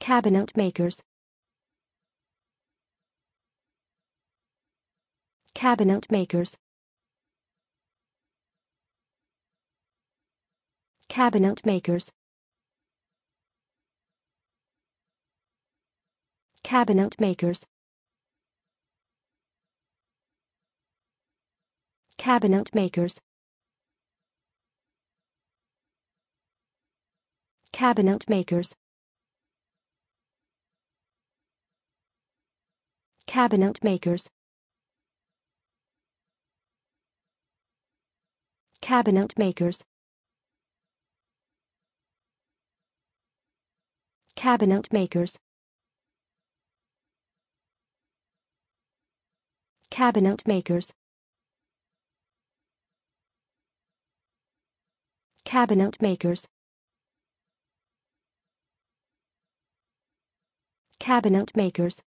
Cabinet makers Cabinet makers Cabinet makers Cabinet makers Cabinet makers Cabinet makers Cabinet makers Cabinet makers Cabinet makers Cabinet makers Cabinet makers Cabinet makers